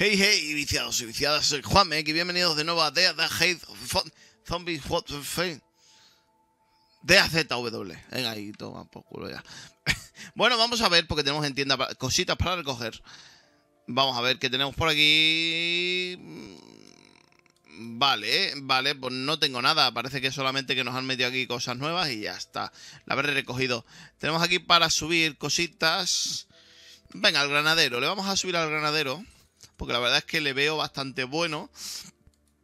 Hey, hey, viciados y viciadas, soy Juanme, y bienvenidos de nuevo a The, The Hate Zombies the DAZW. Venga, ahí toma por culo ya. bueno, vamos a ver, porque tenemos en tienda cositas para recoger. Vamos a ver qué tenemos por aquí. Mm, vale, vale, pues no tengo nada. Parece que solamente que nos han metido aquí cosas nuevas y ya está. La habré recogido. Tenemos aquí para subir cositas. Venga, al granadero. Le vamos a subir al granadero porque la verdad es que le veo bastante bueno,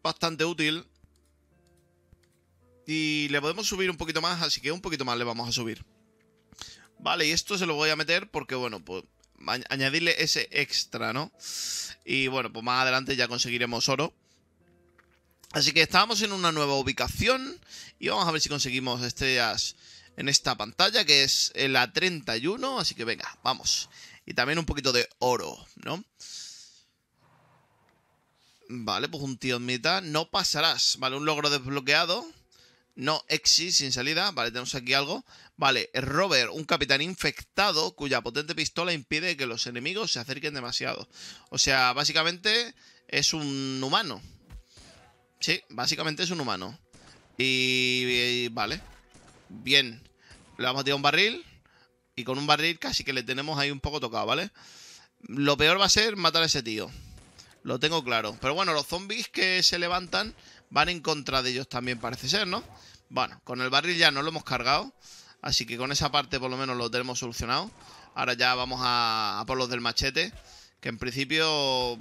bastante útil. Y le podemos subir un poquito más, así que un poquito más le vamos a subir. Vale, y esto se lo voy a meter porque, bueno, pues añadirle ese extra, ¿no? Y bueno, pues más adelante ya conseguiremos oro. Así que estábamos en una nueva ubicación y vamos a ver si conseguimos estrellas en esta pantalla, que es la 31. Así que venga, vamos. Y también un poquito de oro, ¿no? Vale, pues un tío en mitad. No pasarás. Vale, un logro desbloqueado. No exit sin salida. Vale, tenemos aquí algo. Vale, Robert, un capitán infectado cuya potente pistola impide que los enemigos se acerquen demasiado. O sea, básicamente es un humano. Sí, básicamente es un humano. Y, y vale. Bien. Le vamos a tirar un barril. Y con un barril casi que le tenemos ahí un poco tocado, ¿vale? Lo peor va a ser matar a ese tío. Lo tengo claro. Pero bueno, los zombies que se levantan van en contra de ellos también, parece ser, ¿no? Bueno, con el barril ya no lo hemos cargado. Así que con esa parte por lo menos lo tenemos solucionado. Ahora ya vamos a, a por los del machete. Que en principio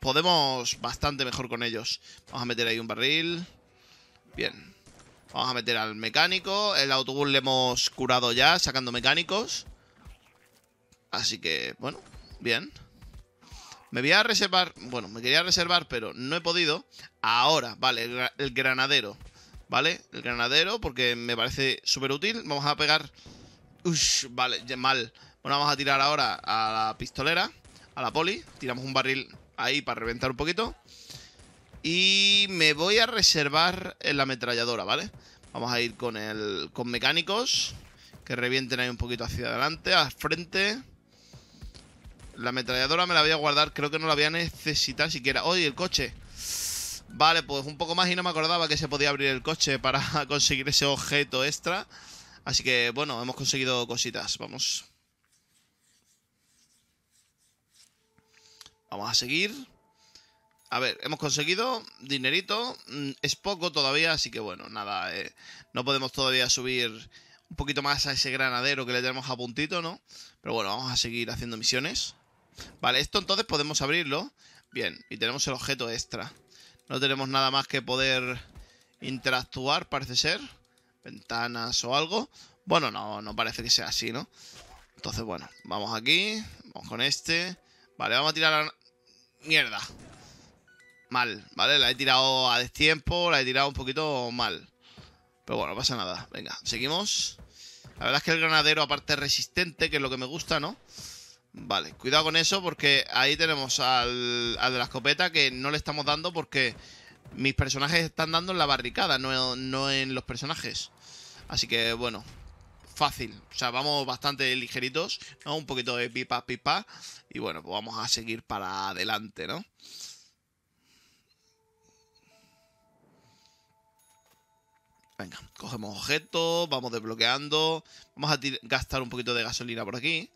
podemos bastante mejor con ellos. Vamos a meter ahí un barril. Bien. Vamos a meter al mecánico. El autobús le hemos curado ya, sacando mecánicos. Así que, bueno, bien. Me voy a reservar, bueno, me quería reservar, pero no he podido. Ahora, vale, el, granadero, ¿vale? El granadero, porque me parece súper útil. Vamos a pegar... Ush, vale, mal. Bueno, vamos a tirar ahora a la pistolera, a la poli. Tiramos un barril ahí para reventar un poquito. Y me voy a reservar en la ametralladora, ¿vale? Vamos a ir con el con mecánicos, que revienten ahí un poquito hacia adelante, al frente. La ametralladora me la voy a guardar. Creo que no la voy a necesitar siquiera. ¡Oye, el coche! Vale, pues un poco más y no me acordaba que se podía abrir el coche para conseguir ese objeto extra. Así que, bueno, hemos conseguido cositas. Vamos. Vamos a seguir. A ver, hemos conseguido dinerito. Mm, es poco todavía, así que bueno, nada. Eh, no podemos todavía subir un poquito más a ese granadero que le tenemos a puntito, ¿no? Pero bueno, vamos a seguir haciendo misiones. Vale, esto entonces podemos abrirlo. Bien, y tenemos el objeto extra. No tenemos nada más que poder interactuar, parece ser. Ventanas o algo. Bueno, no, no parece que sea así, ¿no? Entonces, bueno, vamos aquí. Vamos con este. Vale, vamos a tirar a... La... Mierda. Mal, ¿vale? La he tirado a destiempo, la he tirado un poquito mal. Pero bueno, no pasa nada. Venga, seguimos. La verdad es que el granadero, aparte es resistente, que es lo que me gusta, ¿no? Vale, cuidado con eso porque ahí tenemos al, de la escopeta que no le estamos dando porque mis personajes están dando en la barricada, no, no en los personajes. Así que bueno, fácil. O sea, vamos bastante ligeritos, ¿no? Un poquito de pipa, pipa. Y bueno, pues vamos a seguir para adelante, ¿no? Venga, cogemos objetos, vamos desbloqueando. Vamos a gastar un poquito de gasolina por aquí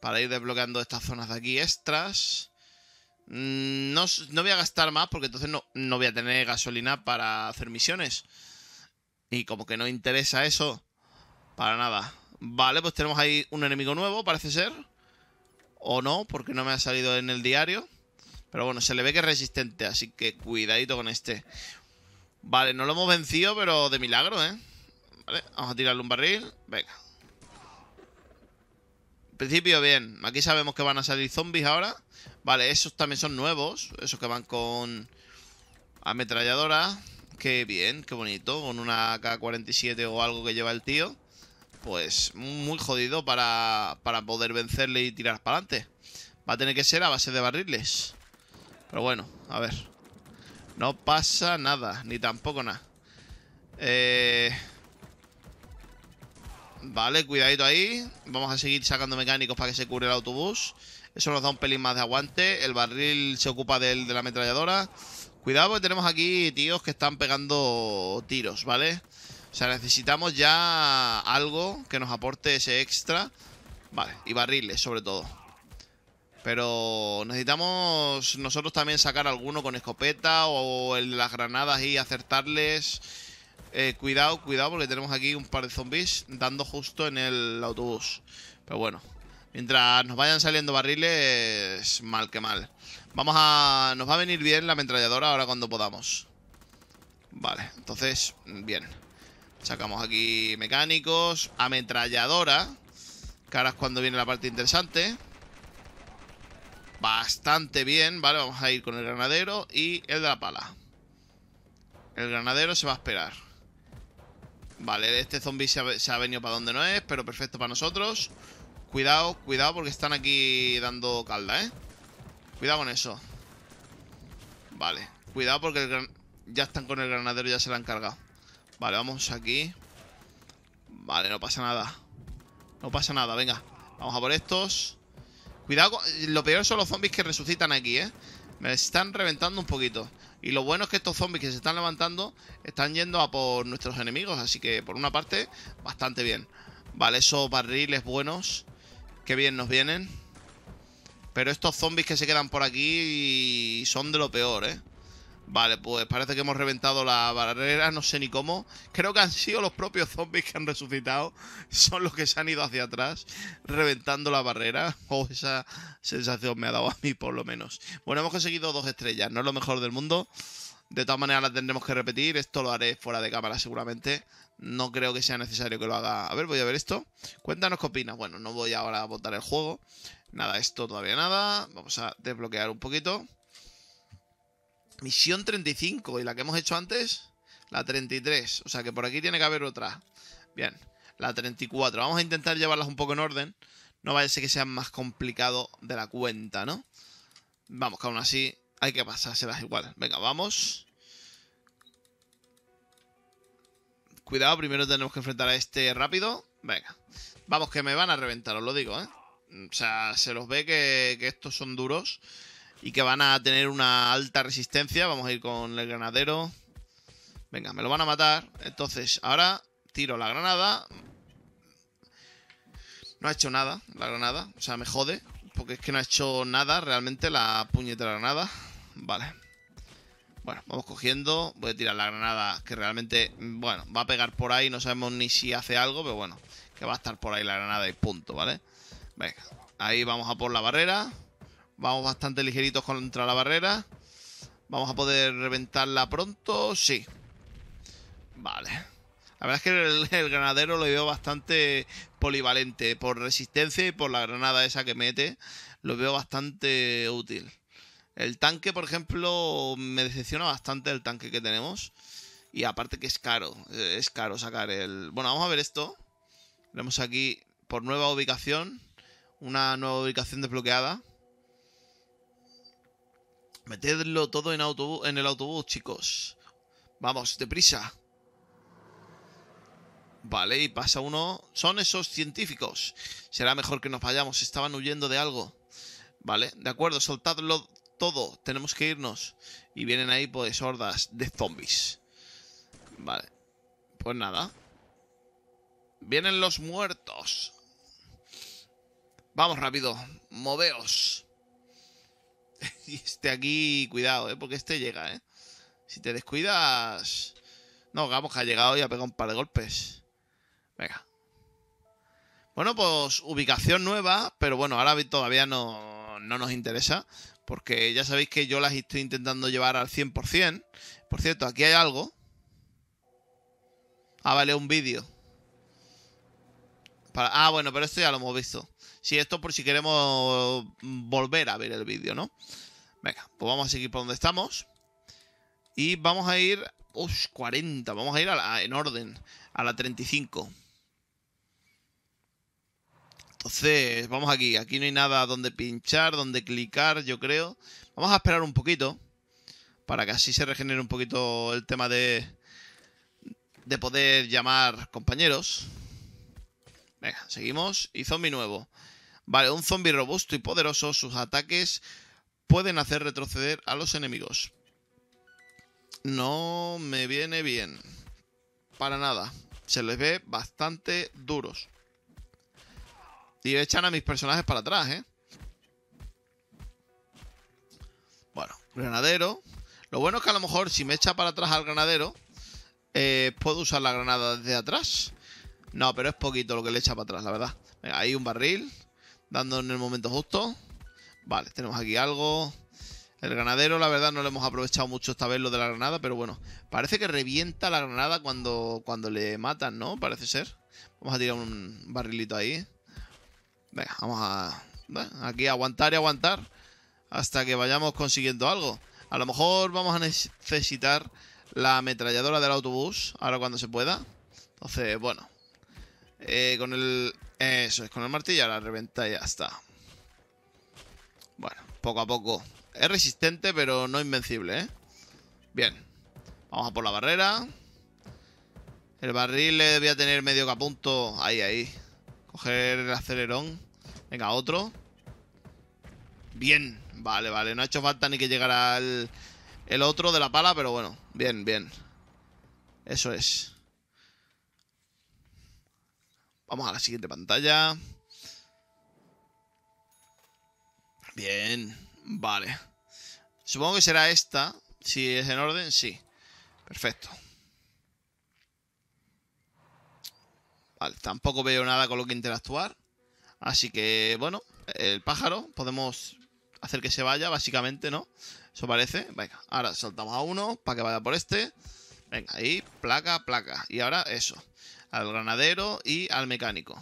para ir desbloqueando estas zonas de aquí extras. Mm, no, no voy a gastar más porque entonces no, no voy a tener gasolina para hacer misiones. Y como que no interesa eso. Para nada. Vale, pues tenemos ahí un enemigo nuevo, parece ser. O no, porque no me ha salido en el diario. Pero bueno, se le ve que es resistente, así que cuidadito con este. Vale, no lo hemos vencido, pero de milagro, ¿eh? Vale, vamos a tirarle un barril. Venga, principio bien. Aquí sabemos que van a salir zombies ahora. Vale, esos también son nuevos. Esos que van con ametralladora. Qué bien, qué bonito. Con una AK-47 o algo que lleva el tío. Pues muy jodido para, para poder vencerle y tirar para adelante. Va a tener que ser a base de barriles. Pero bueno, a ver. No pasa nada, ni tampoco nada. Eh... Vale, cuidadito ahí. Vamos a seguir sacando mecánicos para que se cubre el autobús. Eso nos da un pelín más de aguante. El barril se ocupa del, de la ametralladora. Cuidado porque tenemos aquí tíos que están pegando tiros, ¿vale? O sea, necesitamos ya algo que nos aporte ese extra. Vale, y barriles sobre todo. Pero necesitamos nosotros también sacar alguno con escopeta o el las granadas y acertarles... Eh, cuidado, cuidado, porque tenemos aquí un par de zombies dando justo en el autobús. Pero bueno, mientras nos vayan saliendo barriles, mal que mal. Vamos a... Nos va a venir bien la ametralladora ahora cuando podamos. Vale, entonces, bien. Sacamos aquí mecánicos, ametralladora, que ahora es cuando viene la parte interesante. Bastante bien, vale, vamos a ir con el granadero y el de la pala. El granadero se va a esperar. Vale, este zombie se ha, venido para donde no es, pero perfecto para nosotros. Cuidado, cuidado, porque están aquí dando calda, ¿eh? Cuidado con eso. Vale, cuidado porque ya están con el granadero, y ya se la han cargado. Vale, vamos aquí. Vale, no pasa nada. No pasa nada, venga. Vamos a por estos. Cuidado, lo peor son los zombies que resucitan aquí, ¿eh? Me están reventando un poquito. Y lo bueno es que estos zombies que se están levantando están yendo a por nuestros enemigos. Así que por una parte, bastante bien. Vale, esos barriles buenos. Que bien nos vienen. Pero estos zombies que se quedan por aquí son de lo peor, ¿eh? Vale, pues parece que hemos reventado la barrera, no sé ni cómo. Creo que han sido los propios zombies que han resucitado, son los que se han ido hacia atrás, reventando la barrera. O oh, esa sensación me ha dado a mí, por lo menos. Bueno, hemos conseguido dos estrellas, no es lo mejor del mundo. De todas maneras la tendremos que repetir, esto lo haré fuera de cámara seguramente. No creo que sea necesario que lo haga. A ver, voy a ver esto. Cuéntanos qué opinas. Bueno, no voy ahora a botar el juego. Nada, esto todavía nada. Vamos a desbloquear un poquito. Misión 35. Y la que hemos hecho antes, la 33. O sea que por aquí tiene que haber otra. Bien, la 34. Vamos a intentar llevarlas un poco en orden. No vaya a ser que sean más complicado de la cuenta, ¿no? Vamos, que aún así hay que pasárselas igual. Venga, vamos. Cuidado, primero tenemos que enfrentar a este rápido. Venga. Vamos, que me van a reventar, os lo digo, ¿eh? O sea, se los ve que estos son duros y que van a tener una alta resistencia. Vamos a ir con el granadero. Venga, me lo van a matar. Entonces, ahora tiro la granada. No ha hecho nada la granada. O sea, me jode. Porque es que no ha hecho nada realmente la puñetera granada. Vale. Bueno, vamos cogiendo. Voy a tirar la granada que realmente, bueno, va a pegar por ahí. No sabemos ni si hace algo, pero bueno. Que va a estar por ahí la granada y punto, ¿vale? Venga. Ahí vamos a por la barrera. Vamos bastante ligeritos contra la barrera. ¿Vamos a poder reventarla pronto? Sí. Vale. La verdad es que el, granadero lo veo bastante polivalente. Por resistencia y por la granada esa que mete, lo veo bastante útil. El tanque, por ejemplo, me decepciona bastante el tanque que tenemos. Y aparte que es caro. Eh, es caro sacar el... Bueno, vamos a ver esto. Tenemos aquí por nueva ubicación. Una nueva ubicación desbloqueada. Metedlo todo en, en el autobús, chicos. Vamos, deprisa. Vale, y pasa uno. Son esos científicos. Será mejor que nos vayamos. Estaban huyendo de algo. Vale, de acuerdo, soltadlo todo. Tenemos que irnos. Y vienen ahí, pues, hordas de zombies. Vale. Pues nada. Vienen los muertos. Vamos rápido. Moveos. y este aquí, cuidado, ¿eh? Porque este llega, ¿eh? Si te descuidas... No, vamos que ha llegado y ha pegado un par de golpes. Venga. Bueno, pues ubicación nueva, pero bueno, ahora todavía no, no nos interesa, porque ya sabéis que yo las estoy intentando llevar al 100%. Por cierto, aquí hay algo. Ah, vale, un vídeo ah, bueno, pero esto ya lo hemos visto. Si sí, esto por si queremos volver a ver el vídeo, ¿no? Venga, pues vamos a seguir por donde estamos. Y vamos a ir... Uf, 40. Vamos a ir en orden. A la 35. Entonces, vamos aquí. Aquí no hay nada donde pinchar, donde clicar, yo creo. Vamos a esperar un poquito. Para que así se regenere un poquito el tema de... De poder llamar compañeros. Venga, seguimos. Y zombie nuevo. Vale, un zombie robusto y poderoso. Sus ataques pueden hacer retroceder a los enemigos. No me viene bien. Para nada. Se les ve bastante duros. Y echan a mis personajes para atrás, ¿eh? Bueno, granadero. Lo bueno es que a lo mejor si me echa para atrás al granadero, eh, puedo usar la granada desde atrás. No, pero es poquito lo que le echa para atrás, la verdad. Venga, ahí un barril. Dando en el momento justo. Vale, tenemos aquí algo. El ganadero, la verdad, no le hemos aprovechado mucho esta vez lo de la granada, pero bueno. Parece que revienta la granada cuando, cuando le matan, ¿no? Parece ser. Vamos a tirar un barrilito ahí. Venga, vamos a... aquí aguantar y aguantar hasta que vayamos consiguiendo algo. A lo mejor vamos a necesitar la ametralladora del autobús ahora cuando se pueda. Entonces, bueno, eh, con el... Eso es, con el martillo la reventa y ya está. Bueno, poco a poco. Es resistente, pero no invencible, ¿eh? Bien. Vamos a por la barrera. El barril le debía tener medio capunto. punto. Ahí, ahí. Coger el acelerón. Venga, otro. Bien. Vale, vale. No ha hecho falta ni que llegara el otro de la pala, pero bueno. Bien, bien. Eso es. Vamos a la siguiente pantalla. Bien, vale. Supongo que será esta. Si es en orden, sí. Perfecto. Vale, tampoco veo nada con lo que interactuar. Así que, bueno, el pájaro podemos hacer que se vaya, básicamente, ¿no? Eso parece. Venga, ahora saltamos a uno para que vaya por este. Venga, ahí, placa, placa. Y ahora eso al granadero y al mecánico.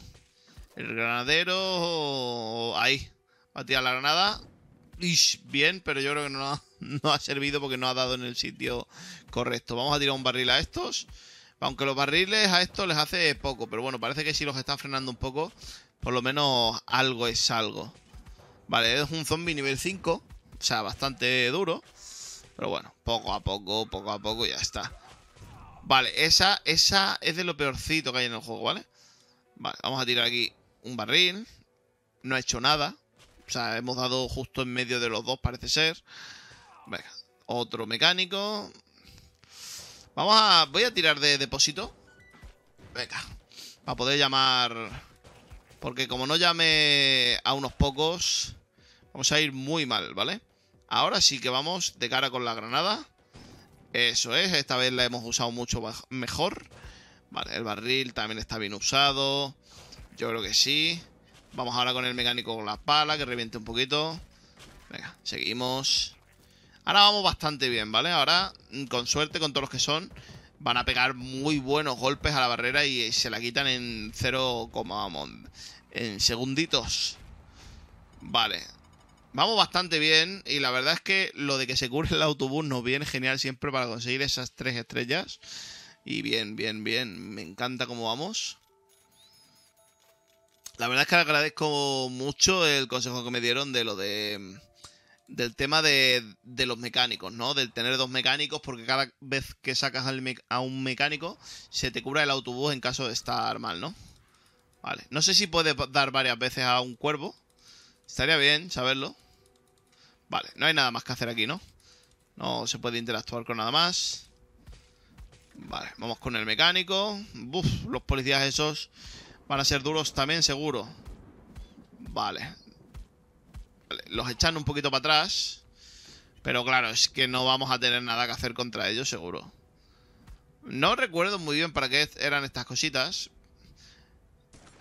El granadero ahí va a tirar la granada. Ish, bien, pero yo creo que no ha, no ha servido porque no ha dado en el sitio correcto. Vamos a tirar un barril a estos. Aunque los barriles a estos les hace poco, pero bueno, parece que si los está frenando un poco, por lo menos algo es algo. Vale, es un zombie nivel 5, o sea, bastante duro. Pero bueno, poco a poco, poco a poco ya está. Vale, esa, esa es de lo peorcito que hay en el juego, ¿vale? Vale, vamos a tirar aquí un barril. No ha hecho nada. O sea, hemos dado justo en medio de los dos, parece ser. Venga, otro mecánico. Vamos a... Voy a tirar de depósito. Venga. Para poder llamar... Porque como no llame a unos pocos... Vamos a ir muy mal, ¿vale? Ahora sí que vamos de cara con la granada. Eso es, esta vez la hemos usado mucho mejor. Vale, el barril también está bien usado. Yo creo que sí. Vamos ahora con el mecánico con la pala, que reviente un poquito. Venga, seguimos. Ahora vamos bastante bien, ¿vale? Ahora, mm, con suerte, con todos los que son, van a pegar muy buenos golpes a la barrera y eh, se la quitan en 0, en segunditos. Vale, vamos bastante bien y la verdad es que lo de que se cure el autobús nos viene genial siempre para conseguir esas tres estrellas. Y bien, bien, bien. Me encanta cómo vamos. La verdad es que agradezco mucho el consejo que me dieron de lo de... Del tema de, de los mecánicos, ¿no? Del tener dos mecánicos, porque cada vez que sacas a un mecánico, se te cura el autobús en caso de estar mal, ¿no? Vale. No sé si puedes dar varias veces a un cuervo. Estaría bien saberlo. Vale, no hay nada más que hacer aquí, ¿no? No se puede interactuar con nada más. Vale, vamos con el mecánico. ¡Buf! los policías esos van a ser duros también, seguro. Vale. Los echan un poquito para atrás. Pero claro, es que no vamos a tener nada que hacer contra ellos, seguro. No recuerdo muy bien para qué eran estas cositas.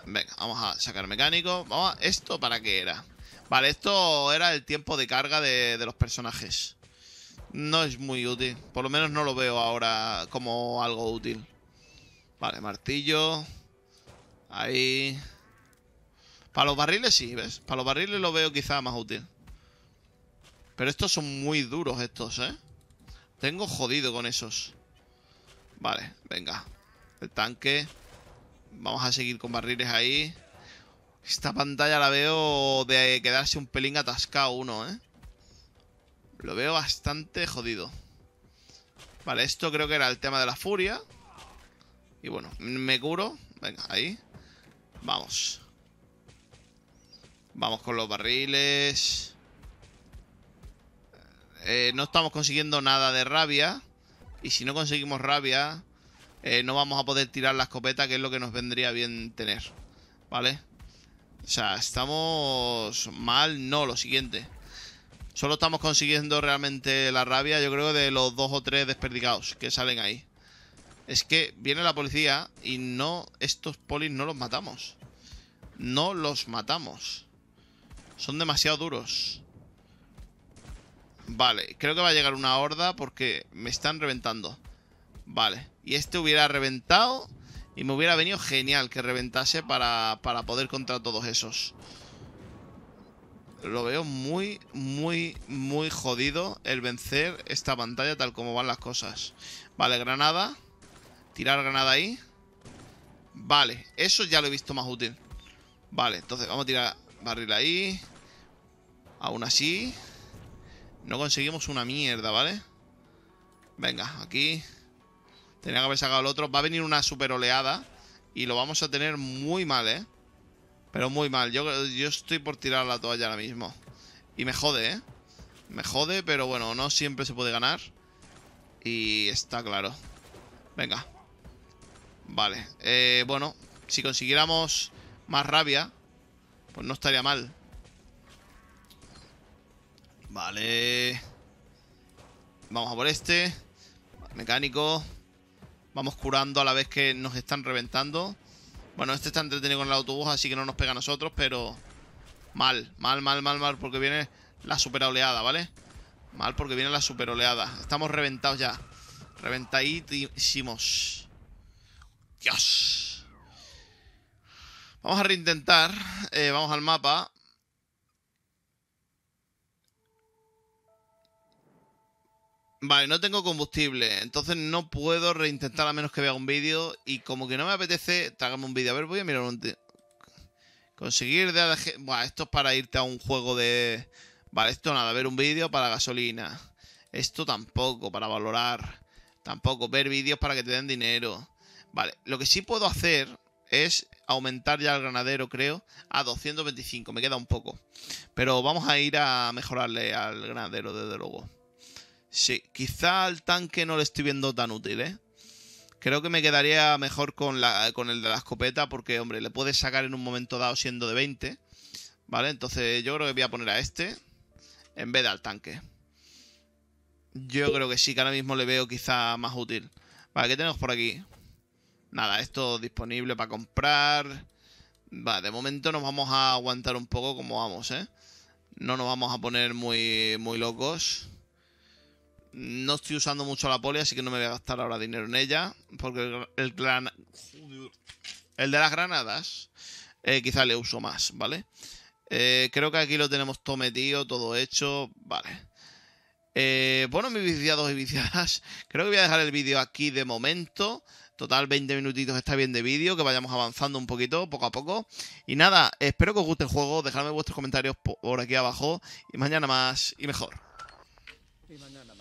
Venga, vamos a sacar mecánico. ¿Esto para qué era? Vale, esto era el tiempo de carga de, los personajes. No es muy útil. Por lo menos no lo veo ahora como algo útil. Vale, martillo. Ahí. Para los barriles sí, ¿ves? Para los barriles lo veo quizá más útil. Pero estos son muy duros estos, ¿eh? Tengo jodido con esos. Vale, venga. El tanque. Vamos a seguir con barriles ahí. Esta pantalla la veo de quedarse un pelín atascado uno, ¿eh? Lo veo bastante jodido. Vale, esto creo que era el tema de la furia. Y bueno, me curo. Venga, ahí. Vamos. Vamos con los barriles. Eh, no estamos consiguiendo nada de rabia. Y si no conseguimos rabia, eh, no vamos a poder tirar la escopeta, que es lo que nos vendría bien tener. ¿Vale? O sea, estamos mal, no, lo siguiente. Solo estamos consiguiendo realmente la rabia, yo creo, de los dos o tres desperdicados que salen ahí. Es que viene la policía y no, estos polis no los matamos. No los matamos. Son demasiado duros. Vale, creo que va a llegar una horda porque me están reventando. Vale, y este hubiera reventado y me hubiera venido genial que reventase para, poder contra todos esos. Lo veo muy, muy, muy jodido el vencer esta pantalla tal como van las cosas. Vale, granada. Tirar granada ahí. Vale, eso ya lo he visto más útil. Vale, entonces vamos a tirar barril ahí. Aún así, no conseguimos una mierda, ¿vale? Venga, aquí... Tenía que haber sacado el otro. Va a venir una super oleada. Y lo vamos a tener muy mal, ¿eh? Pero muy mal. Yo, yo estoy por tirar la toalla ahora mismo. Y me jode, ¿eh? Me jode, pero bueno, no siempre se puede ganar. Y está claro. Venga. Vale. Eh, bueno, si consiguiéramos más rabia, pues no estaría mal. Vale. Vamos a por este. Mecánico. Vamos curando a la vez que nos están reventando. Bueno, este está entretenido con el autobús, así que no nos pega a nosotros, pero... Mal, mal, mal, mal, mal, porque viene la super oleada, ¿vale? Mal porque viene la super oleada. Estamos reventados ya. Reventadísimos. Dios. Vamos a reintentar. Eh, vamos al mapa. Vale, no tengo combustible, entonces no puedo reintentar a menos que vea un vídeo. Y como que no me apetece, trágame un vídeo. A ver, voy a mirar un... Conseguir de esto es para irte a un juego de... Vale, esto nada, ver un vídeo para gasolina. Esto tampoco, para valorar. Tampoco, ver vídeos para que te den dinero. Vale, lo que sí puedo hacer es aumentar ya el granadero, creo, a 225. Me queda un poco. Pero vamos a ir a mejorarle al granadero, desde luego. Sí, quizá al tanque no le estoy viendo tan útil, ¿eh? Creo que me quedaría mejor con, el de la escopeta porque, hombre, le puedes sacar en un momento dado siendo de 20. ¿Vale? Entonces yo creo que voy a poner a este en vez del tanque. Yo creo que sí, que ahora mismo le veo quizá más útil. Vale, ¿qué tenemos por aquí? Nada, esto disponible para comprar. Vale, de momento nos vamos a aguantar un poco como vamos, ¿eh? No nos vamos a poner muy, muy locos. No estoy usando mucho la poli, así que no me voy a gastar ahora dinero en ella. Porque el, el de las granadas eh, quizá le uso más, ¿vale? Eh, creo que aquí lo tenemos todo metido, todo hecho. Vale. Eh, bueno, mis viciados y viciadas, creo que voy a dejar el vídeo aquí de momento. Total, 20 minutitos está bien de vídeo, que vayamos avanzando un poquito, poco a poco. Y nada, espero que os guste el juego, dejadme vuestros comentarios por aquí abajo. Y mañana más y mejor. mañana.